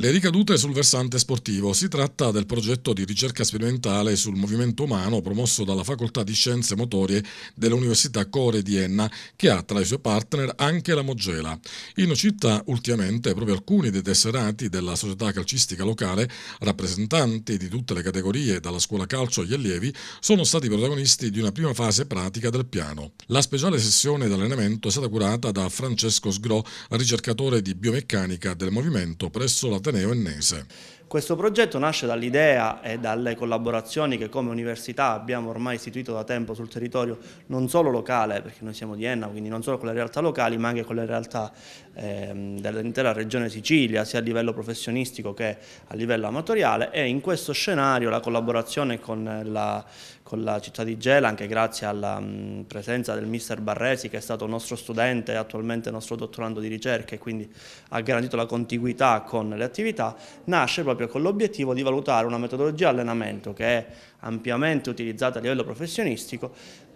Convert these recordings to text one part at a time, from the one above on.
Le ricadute sul versante sportivo. Si tratta del progetto di ricerca sperimentale sul movimento umano promosso dalla Facoltà di Scienze Motorie dell'Università Core di Enna, che ha tra i suoi partner anche la Mogela. In città, ultimamente, proprio alcuni dei tesserati della società calcistica locale, rappresentanti di tutte le categorie, dalla scuola calcio agli allievi, sono stati protagonisti di una prima fase pratica del piano. La speciale sessione d'allenamento è stata curata da Francesco Sgro, ricercatore di biomeccanica del movimento presso la Ateneo Ennese. Questo progetto nasce dall'idea e dalle collaborazioni che come università abbiamo ormai istituito da tempo sul territorio non solo locale, perché noi siamo di Enna, quindi non solo con le realtà locali ma anche con le realtà ehm, dell'intera regione Sicilia, sia a livello professionistico che a livello amatoriale e in questo scenario la collaborazione con la, con la città di Gela, anche grazie alla mh, presenza del mister Barresi che è stato nostro studente e attualmente nostro dottorando di ricerca e quindi ha garantito la contiguità con le attività, nasce proprio proprio con l'obiettivo di valutare una metodologia allenamento che è ampiamente utilizzata a livello professionistico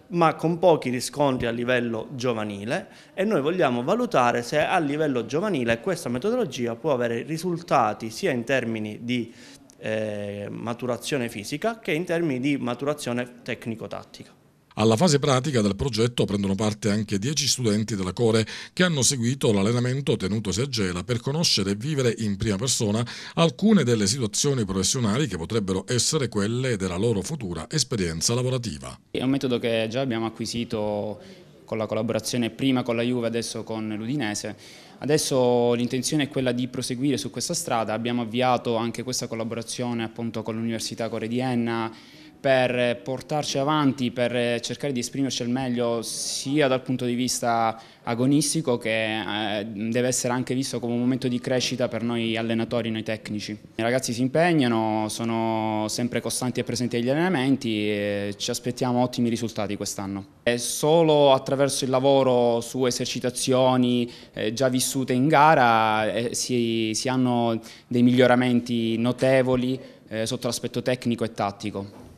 ma con pochi riscontri a livello giovanile e noi vogliamo valutare se a livello giovanile questa metodologia può avere risultati sia in termini di eh, maturazione fisica che in termini di maturazione tecnico-tattica. Alla fase pratica del progetto prendono parte anche 10 studenti della Core che hanno seguito l'allenamento tenutosi a Gela per conoscere e vivere in prima persona alcune delle situazioni professionali che potrebbero essere quelle della loro futura esperienza lavorativa. È un metodo che già abbiamo acquisito con la collaborazione prima con la Juve, adesso con l'Udinese. Adesso l'intenzione è quella di proseguire su questa strada, abbiamo avviato anche questa collaborazione appunto con l'Università Core di Enna, per portarci avanti, per cercare di esprimerci al meglio sia dal punto di vista agonistico che eh, deve essere anche visto come un momento di crescita per noi allenatori, noi tecnici. I ragazzi si impegnano, sono sempre costanti e presenti agli allenamenti e ci aspettiamo ottimi risultati quest'anno. solo attraverso il lavoro su esercitazioni eh, già vissute in gara eh, si, si, hanno dei miglioramenti notevoli eh, sotto l'aspetto tecnico e tattico.